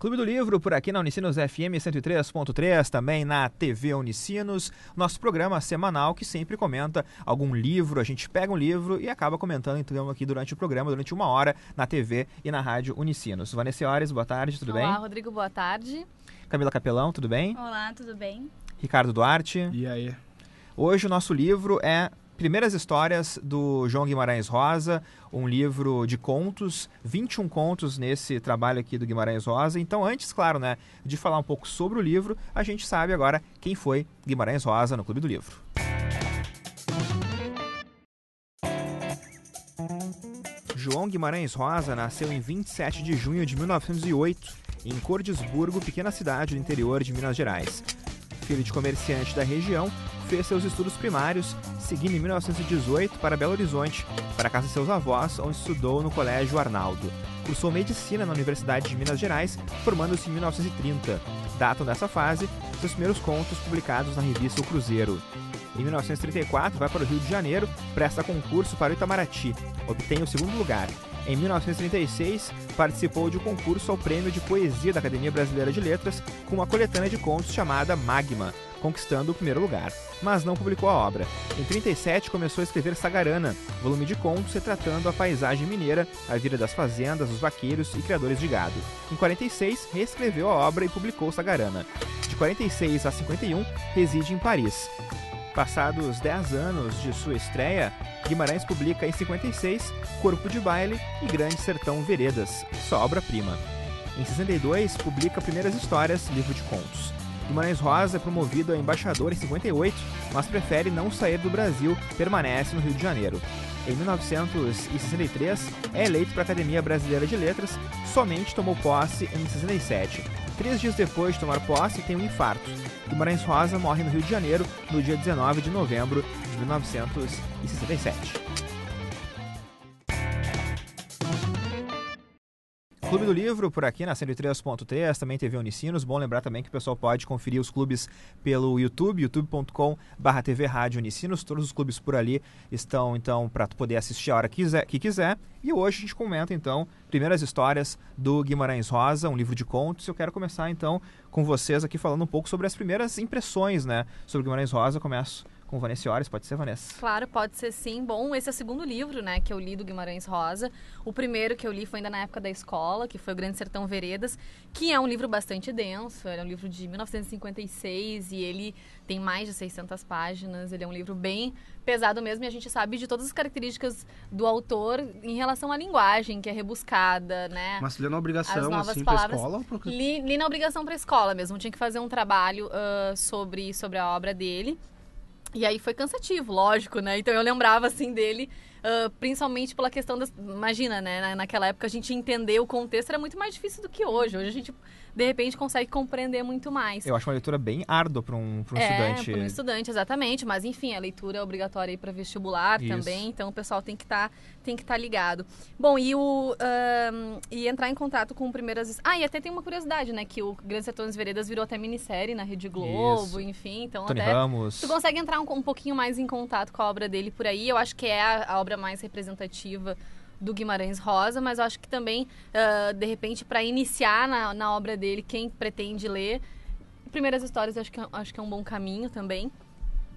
Clube do Livro, por aqui na Unicinos FM 103.3, também na TV Unicinos, nosso programa semanal que sempre comenta algum livro, a gente pega um livro e acaba comentando então aqui durante o programa, durante uma hora, na TV e na rádio Unicinos. Vanessa Horas, boa tarde, tudo Olá, bem? Olá, Rodrigo, boa tarde. Camila Capelão, tudo bem? Olá, tudo bem? Ricardo Duarte. E aí? Hoje o nosso livro é Primeiras Histórias do João Guimarães Rosa, um livro de contos, 21 contos nesse trabalho aqui do Guimarães Rosa. Então, antes, claro, né, de falar um pouco sobre o livro, a gente sabe agora quem foi Guimarães Rosa no Clube do Livro. João Guimarães Rosa nasceu em 27 de junho de 1908, em Cordisburgo, pequena cidade do interior de Minas Gerais filho de comerciante da região, fez seus estudos primários, seguindo em 1918 para Belo Horizonte, para casa de seus avós, onde estudou no Colégio Arnaldo. Cursou medicina na Universidade de Minas Gerais, formando-se em 1930. Datam dessa fase seus primeiros contos publicados na revista O Cruzeiro. Em 1934, vai para o Rio de Janeiro, presta concurso para o Itamaraty, obtém o segundo lugar em 1936, participou de um concurso ao Prêmio de Poesia da Academia Brasileira de Letras com uma coletânea de contos chamada Magma, conquistando o primeiro lugar, mas não publicou a obra. Em 37 começou a escrever Sagarana, volume de contos retratando a paisagem mineira, a vida das fazendas, os vaqueiros e criadores de gado. Em 46 reescreveu a obra e publicou Sagarana. De 46 a 51 reside em Paris. Passados 10 anos de sua estreia, Guimarães publica em 56 Corpo de Baile e Grande Sertão Veredas, sua obra-prima. Em 62, publica Primeiras Histórias, livro de contos. Guimarães Rosa é promovido a embaixador em 58, mas prefere não sair do Brasil, permanece no Rio de Janeiro. Em 1963, é eleito para a Academia Brasileira de Letras, somente tomou posse em 67. Três dias depois de tomar posse, tem um infarto. Guimarães Rosa morre no Rio de Janeiro no dia 19 de novembro de 1967. Clube do é. Livro por aqui na 103.3, também TV Unicinos. Bom lembrar também que o pessoal pode conferir os clubes pelo YouTube, youtube.com/barra TV Rádio Unicinos. Todos os clubes por ali estão então para poder assistir a hora que quiser, que quiser. E hoje a gente comenta então primeiras histórias do Guimarães Rosa, um livro de contos. Eu quero começar então com vocês aqui falando um pouco sobre as primeiras impressões, né, sobre Guimarães Rosa. começo com Vanessa Horas. Pode ser, Vanessa? Claro, pode ser sim. Bom, esse é o segundo livro, né, que eu li do Guimarães Rosa. O primeiro que eu li foi ainda na época da escola, que foi O Grande Sertão Veredas, que é um livro bastante denso. Ele é um livro de 1956 e ele tem mais de 600 páginas. Ele é um livro bem pesado mesmo e a gente sabe de todas as características do autor em relação à linguagem, que é rebuscada, né? Mas lê na obrigação, assim, para pra escola? Pro... Li, li na obrigação pra escola mesmo. Tinha que fazer um trabalho uh, sobre, sobre a obra dele. E aí foi cansativo, lógico, né? Então eu lembrava assim dele, uh, principalmente pela questão das. Imagina, né? Naquela época a gente entender o contexto era muito mais difícil do que hoje. Hoje a gente de repente consegue compreender muito mais. Eu acho uma leitura bem árdua para um, pra um é, estudante. Para um estudante, exatamente. Mas enfim, a leitura é obrigatória para vestibular Isso. também, então o pessoal tem que estar tá, tem que estar tá ligado. Bom, e o e entrar em contato com primeiras. Ah, e até tem uma curiosidade, né? Que o Grandes Sertões Veredas virou até minissérie na Rede Globo, Isso. enfim. Então Tony até Ramos. tu consegue entrar um, um pouquinho mais em contato com a obra dele por aí. Eu acho que é a, a obra mais representativa do Guimarães Rosa, mas eu acho que também, uh, de repente, para iniciar na, na obra dele, quem pretende ler, Primeiras Histórias acho que, é acho que é um bom caminho também.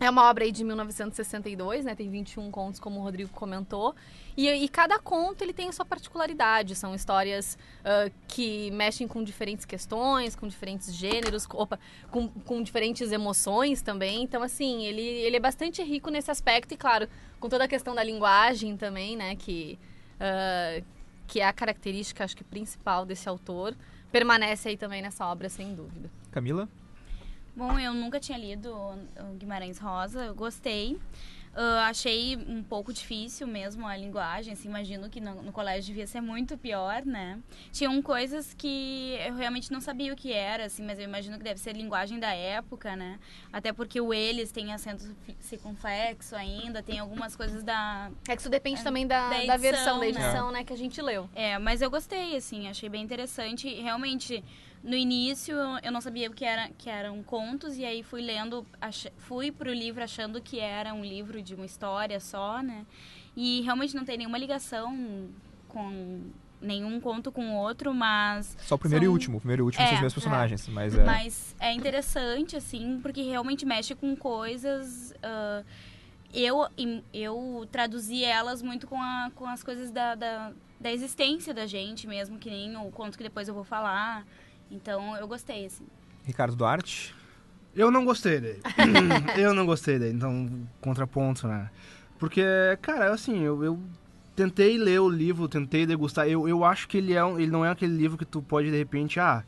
É uma obra aí de 1962, né? Tem 21 contos, como o Rodrigo comentou. E, e cada conto ele tem a sua particularidade. São histórias uh, que mexem com diferentes questões, com diferentes gêneros, opa, com, com diferentes emoções também. Então, assim, ele, ele é bastante rico nesse aspecto. E, claro, com toda a questão da linguagem também, né? Que, uh, que é a característica, acho que, principal desse autor, permanece aí também nessa obra, sem dúvida. Camila? Bom, eu nunca tinha lido Guimarães Rosa, eu gostei. Uh, achei um pouco difícil mesmo a linguagem, assim, imagino que no, no, colégio devia ser muito pior, né? Tinham coisas que eu realmente não sabia o que era, assim, mas eu imagino que deve ser linguagem da época, né? Até porque o eles tem acento circunflexo ainda, tem algumas coisas da... É que isso depende é, também da, da, edição, da, versão da edição, né? né? Que a gente leu. É, mas eu gostei, assim, achei bem interessante. Realmente, no início eu não sabia o que, era, que eram contos, e aí fui lendo, ach, fui pro livro achando que era um livro de uma história só, né? E realmente não tem nenhuma ligação com nenhum conto com o outro, mas. Só o primeiro são... e último. O primeiro e último é, são os é, mesmos é. personagens. É. Mas, é... mas é interessante, assim, porque realmente mexe com coisas. Uh, eu, eu traduzi elas muito com, a, com as coisas da, da, da existência da gente mesmo, que nem o conto que depois eu vou falar. Então eu gostei, assim. Ricardo Duarte? Eu não gostei dele. eu não gostei dele, então contraponto, né? Porque, cara, assim, eu, eu tentei ler o livro, tentei degustar. Eu, eu acho que ele, é um, ele não é aquele livro que tu pode, de repente, ah,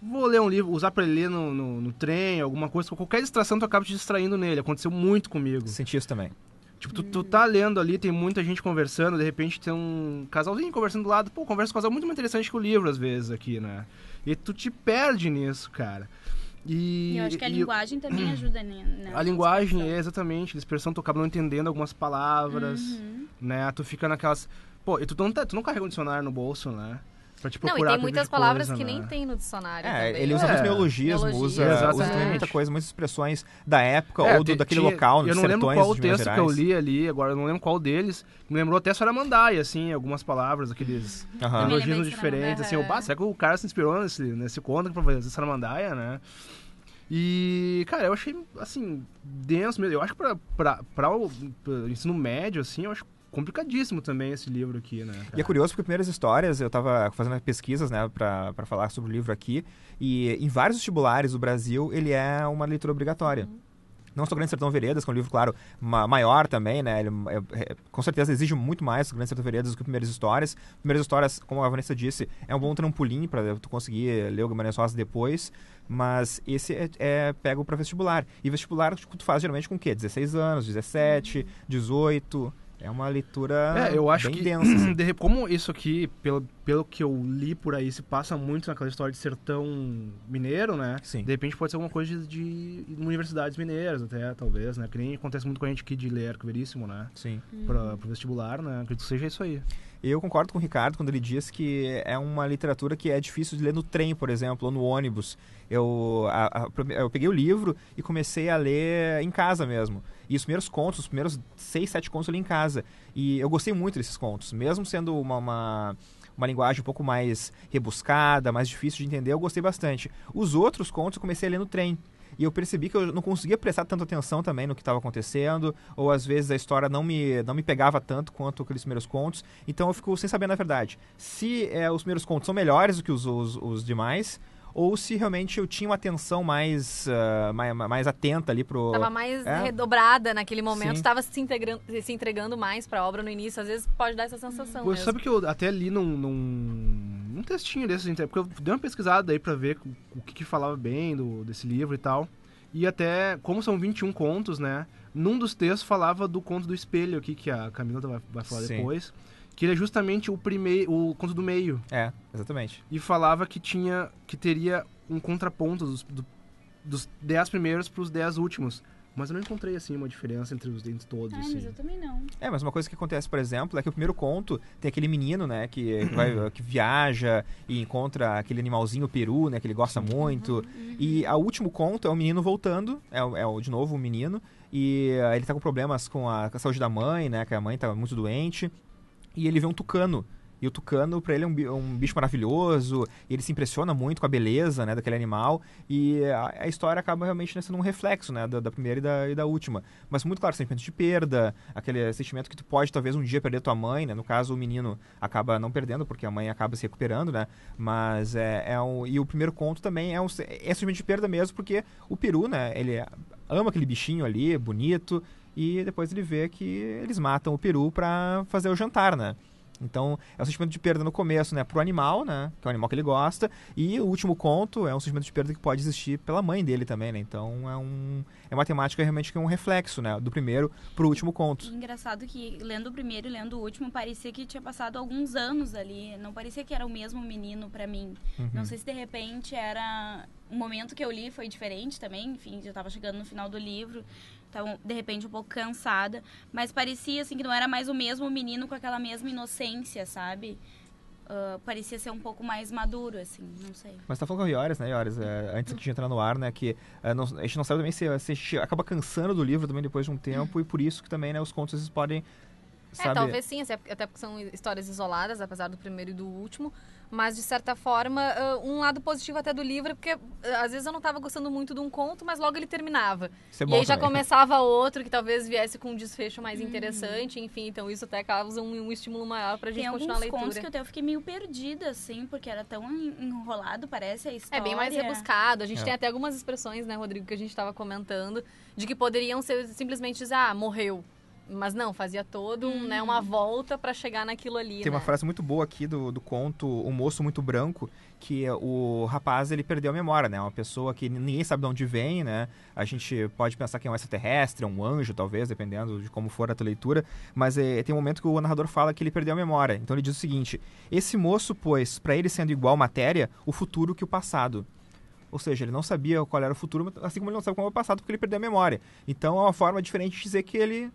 vou ler um livro, usar pra ler no, no, no trem, alguma coisa, qualquer distração tu acaba te distraindo nele. Aconteceu muito comigo. Senti isso também. Tipo, tu, tu tá lendo ali, tem muita gente conversando, de repente tem um casalzinho conversando do lado. Pô, conversa com um casal muito mais interessante que o livro, às vezes, aqui, né? E tu te perde nisso, cara. E, e eu acho que a linguagem também ajuda né? né a linguagem, é, exatamente. expressão, tu acaba não entendendo algumas palavras, uhum. né? Tu fica naquelas... Pô, e tu não, tá, tu não carrega um dicionário no bolso, né? Pra te procurar não, e tem muitas palavras coisa, que né? nem tem no dicionário. É, também. ele usa é. Né? muitas neologias, usa, usa muita coisa, muitas expressões da época é, ou do, daquele local, Eu não lembro qual o texto que eu li ali, agora eu não lembro qual deles. Me lembrou até Saramandaia, assim, algumas palavras, aqueles uh -huh. neologismos diferentes. Assim, opa, é. será que o cara se inspirou nesse, nesse conto pra fazer Saramandaia, né? E, cara, eu achei, assim, denso mesmo. Eu acho que pra, pra, pra, pra ensino médio, assim, eu acho complicadíssimo também esse livro aqui, né? Cara? E é curioso porque primeiras histórias, eu estava fazendo pesquisas, né, para falar sobre o livro aqui, e em vários vestibulares do Brasil ele é uma leitura obrigatória. Uhum. Não só Grande Sertão Veredas, que é um livro, claro, ma maior também, né? Ele, é, é, com certeza exige muito mais Grande Sertão Veredas do que Primeiras Histórias. Primeiras Histórias, como a Vanessa disse, é um bom trampolim para tu conseguir ler o Guimarães Rosa depois, mas esse é, é pego para vestibular. E vestibular tipo, tu faz geralmente com o quê? 16 anos, 17, 18... Uhum. É uma leitura é, eu acho bem que, densa. Assim. De, como isso aqui, pelo, pelo que eu li por aí, se passa muito naquela história de sertão mineiro, né? Sim. De repente pode ser alguma coisa de, de universidades mineiras até, talvez, né? Que nem acontece muito com a gente aqui de ler Arco Veríssimo, né? Sim. Hum. Pra, pro vestibular, né? Acredito que seja isso aí. Eu concordo com o Ricardo quando ele diz que é uma literatura que é difícil de ler no trem, por exemplo, ou no ônibus. Eu, a, a, eu peguei o livro e comecei a ler em casa mesmo. E os primeiros contos, os primeiros seis, sete contos ali em casa. E eu gostei muito desses contos. Mesmo sendo uma, uma, uma, linguagem um pouco mais rebuscada, mais difícil de entender, eu gostei bastante. Os outros contos eu comecei a ler no trem. E eu percebi que eu não conseguia prestar tanta atenção também no que estava acontecendo, ou às vezes a história não me, não me pegava tanto quanto aqueles primeiros contos. Então eu fico sem saber, na verdade, se é, os primeiros contos são melhores do que os, os, os demais, ou se realmente eu tinha uma atenção mais, uh, ah, mais, mais, atenta ali pro. Tava mais é. redobrada naquele momento, Sim. tava se, integrando, se entregando mais pra obra no início, às vezes pode dar essa sensação. Você sabe que eu até li num, num, num textinho desses, porque eu dei uma pesquisada aí pra ver o que, que falava bem do, desse livro e tal. E até, como são 21 contos, né? Num dos textos falava do conto do espelho aqui, que a Camila vai, vai falar Sim. depois que ele é justamente o primeiro, o conto do meio. É, exatamente. E falava que tinha, que teria um contraponto dos, do, dos dez primeiros para os dez últimos. Mas eu não encontrei, assim, uma diferença entre os dentes todos. Ah, assim. mas eu também não. É, mas uma coisa que acontece, por exemplo, é que o primeiro conto tem aquele menino, né, que, vai, que viaja e encontra aquele animalzinho peru, né, que ele gosta uhum, muito. Uhum. E o último conto é o menino voltando, é, é de novo o menino, e eh, ele tá com problemas com a, com a saúde da mãe, né, que a mãe tá muito doente e ele vê um tucano. E o tucano, para ele, é um, bicho maravilhoso, ele se impressiona muito com a beleza né, daquele animal, e a, a história acaba realmente né, sendo um reflexo né, da, da primeira e da, e da, última. Mas, muito claro, sentimento de perda, aquele sentimento que tu pode, talvez, um dia perder tua mãe, né? No caso, o menino acaba não perdendo, porque a mãe acaba se recuperando, né? Mas é, é um... E o primeiro conto também é um é sentimento de perda mesmo, porque o peru, né? Ele ama aquele bichinho ali, bonito, e depois ele vê que eles matam o peru para fazer o jantar, né? Então, é um sentimento de perda no começo, né, pro animal, né, que é o animal que ele gosta, e o último conto é um sentimento de perda que pode existir pela mãe dele também, né? Então, é um é uma temática realmente que é um reflexo, né, do primeiro pro último conto. Engraçado que lendo o primeiro e lendo o último parecia que tinha passado alguns anos ali, não parecia que era o mesmo menino para mim. Uhum. Não sei se de repente era o momento que eu li foi diferente também, enfim, já estava chegando no final do livro, estava então, de repente, um pouco cansada. Mas parecia, assim, que não era mais o mesmo menino com aquela mesma inocência, sabe? Uh, parecia ser um pouco mais maduro, assim, não sei. Mas tá falando com o Iores, né, Iores? É, antes de entrar no ar, né, que é, não, a gente não sabe também se, se acaba cansando do livro também depois de um tempo, e por isso que também, né, os contos podem Sabe? É, talvez sim, até porque são histórias isoladas, apesar do primeiro e do último. Mas, de certa forma, ah, um lado positivo até do livro, porque ah, às vezes eu não estava gostando muito de um conto, mas logo ele terminava. é e aí já começava outro que talvez viesse com um desfecho mais hum. interessante, enfim, então isso até causa um, um estímulo maior para a gente Tem continuar a leitura. Tem alguns contos que eu até fiquei meio perdida, assim, porque era tão enrolado, parece, a história. É bem mais rebuscado. A gente é. tem até algumas expressões, né, Rodrigo, que a gente estava comentando, de que poderiam ser simplesmente dizer, ah, morreu mas não, fazia todo hum. né, uma uhum. volta para chegar naquilo ali. Tem né? uma frase muito boa aqui do, do conto O Moço Muito Branco, que é o rapaz ele perdeu a memória, né? Uma pessoa que ninguém sabe de onde vem, né? A gente pode pensar que é um extraterrestre, um anjo, talvez, dependendo de como for a tua leitura. Mas é, tem um momento que o narrador fala que ele perdeu a memória. Então ele diz o seguinte: Esse moço, pois, para ele sendo igual matéria, o futuro que o passado. Ou seja, ele não sabia qual era o futuro, assim como ele não sabe qual era é o passado, porque ele perdeu a memória. Então é uma forma diferente de dizer que ele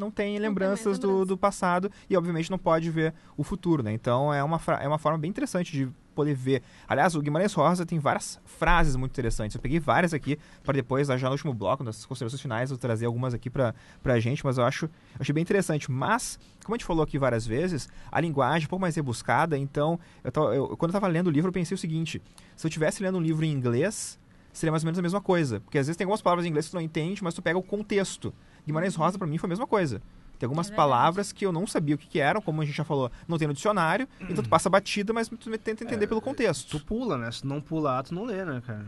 não tem lembranças não tem do, do passado e, obviamente, não pode ver o futuro, né? Então, é uma, é uma forma bem interessante de poder ver. Aliás, o Guimarães Rosa tem várias frases muito interessantes. Eu peguei várias aqui para depois, já no último bloco, nas considerações finais, eu trazer algumas aqui para a gente, mas eu acho achei bem interessante. Mas, como a gente falou aqui várias vezes, a linguagem é um pouco mais rebuscada, então, eu, eu quando eu estava lendo o livro, eu pensei o seguinte: se eu estivesse lendo um livro em inglês, seria mais ou menos a mesma coisa. Porque às vezes tem algumas palavras em inglês que tu não entende, mas tu pega o contexto. Guimarães Rosa, para mim, foi a mesma coisa. Tem algumas é palavras que eu não sabia o que, que, eram, como a gente já falou, não tem no dicionário, então tu passa batida, mas tu tenta entender é, pelo contexto. Tu pula, né? Se não pular, tu não lê, né, cara?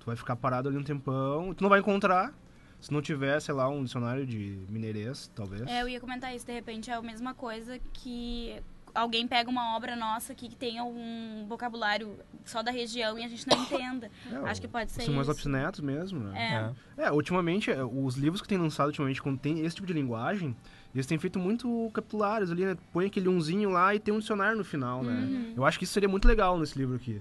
Tu vai ficar parado ali um tempão, tu não vai encontrar. Se não tiver, sei lá, um dicionário de mineirês, talvez. É, eu ia comentar isso, de repente é a mesma coisa que alguém pega uma obra nossa que tem algum vocabulário só da região e a gente não entenda. É, Acho que pode ser São mais obstinentos mesmo, né? É. é. é ultimamente, é, os livros que têm lançado ultimamente, quando tem esse tipo de linguagem, eles têm feito muito capitulares ali, né? Põe aquele umzinho lá e tem um dicionário no final, né? Uhum. Eu acho que isso seria muito legal nesse livro aqui.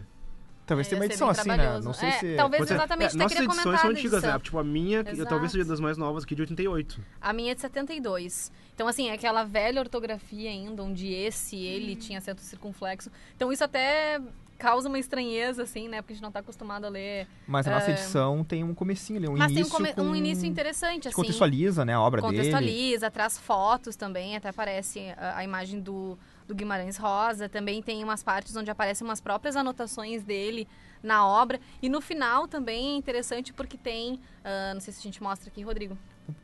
Talvez é, tenha uma edição assim, né? Não sei é, se. Talvez Você, exatamente é, queria comentar. Nossas edições são antigas, né? Tipo, a minha, eu, talvez seja das mais novas aqui de 88. A minha é de 72. Então, assim, é aquela velha ortografia ainda, onde esse, ele hum. tinha acento circunflexo. Então, isso até causa uma estranheza, assim, né? Porque a gente não tá acostumado a ler. Mas a nossa ah, edição tem um comecinho ali, um Mas início. Mas tem um, come... com... um início interessante, assim. Contextualiza, né, a obra contextualiza, dele. Contextualiza, traz fotos também, até aparece a, a imagem do do Guimarães Rosa, também tem umas partes onde aparecem umas próprias anotações dele na obra. E no final também é interessante porque tem. Uh, não sei se a gente mostra aqui, Rodrigo.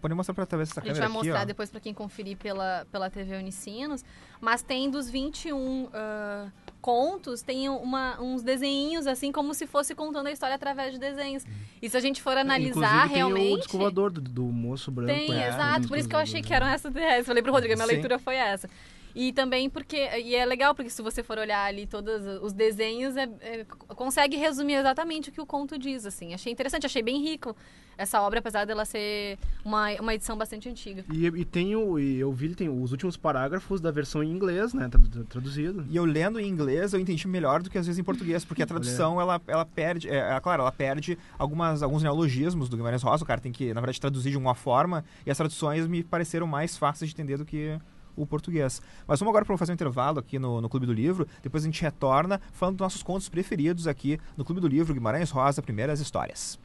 Pode mostrar para talvez essa câmera A gente vai mostrar depois para quem conferir pela, pela TV Unicinos. Mas tem dos 21 uh, ah, contos, tem uma, uns desenhinhos, assim, como se fosse contando a história através de desenhos. Uhum. E se a gente for é, analisar realmente... tem o descovador do, do moço branco. Tem, é, exato. Por isso que eu achei né? que eram essas extraterrestres. Falei pro Rodrigo, a minha Sim. leitura foi essa. E também porque. E é legal, porque se você for olhar ali todos os desenhos, é, é, consegue resumir exatamente o que o conto diz, assim. Achei interessante, achei bem rico essa obra, apesar dela ser uma, uma edição bastante antiga. E, e tem o, e eu vi tem os últimos parágrafos da versão em inglês, né? Traduzido. E eu lendo em inglês, eu entendi melhor do que às vezes em português, porque a tradução, ela, ela perde. É, é, claro, ela perde algumas, alguns neologismos do Guimarães Rosa, o cara tem que, na verdade, traduzir de uma forma, e as traduções me pareceram mais fáceis de entender do que o português. Mas vamos agora para fazer um intervalo aqui no, no Clube do Livro. Depois a gente retorna falando dos nossos contos preferidos aqui no Clube do Livro, Guimarães Rosa, Primeiras Histórias.